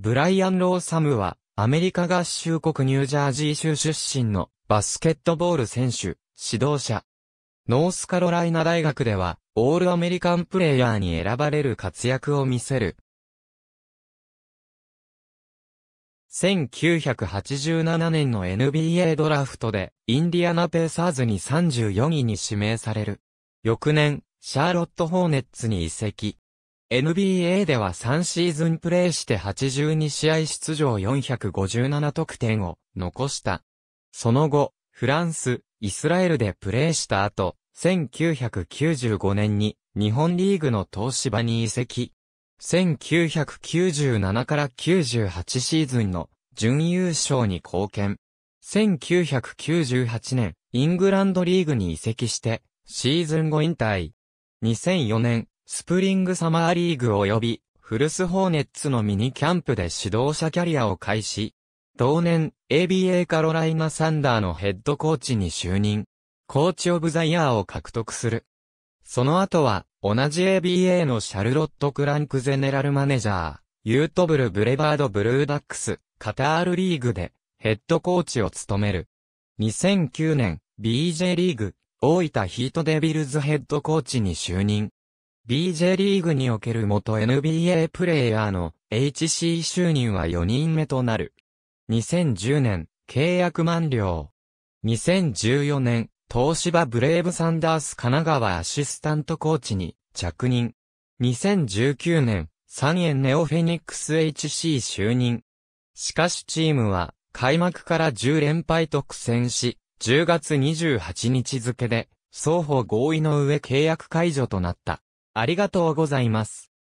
ブライアン・ローサムは、アメリカ合衆国ニュージャージー州出身のバスケットボール選手、指導者。ノースカロライナ大学では、オールアメリカンプレイヤーに選ばれる活躍を見せる。1987年の NBA ドラフトで、インディアナペーサーズに34位に指名される。翌年、シャーロット・ホーネッツに移籍。NBA では3シーズンプレーして82試合出場457得点を残した。その後、フランス、イスラエルでプレーした後、1995年に日本リーグの東芝に移籍。1997から98シーズンの準優勝に貢献。1998年、イングランドリーグに移籍して、シーズン後引退。2004年、スプリングサマーリーグ及び、フルスホーネッツのミニキャンプで指導者キャリアを開始。同年、ABA カロライナサンダーのヘッドコーチに就任。コーチオブザイヤーを獲得する。その後は、同じ ABA のシャルロット・クランクゼネラルマネージャー、ユートブル・ブレバード・ブルーダックス、カタールリーグで、ヘッドコーチを務める。2009年、BJ リーグ、大分ヒートデビルズヘッドコーチに就任。BJ リーグにおける元 NBA プレイヤーの HC 就任は4人目となる。2010年、契約満了。2014年、東芝ブレイブサンダース神奈川アシスタントコーチに着任。2019年、3円ネオフェニックス HC 就任。しかしチームは、開幕から10連敗と苦戦し、10月28日付で、双方合意の上契約解除となった。ありがとうございます。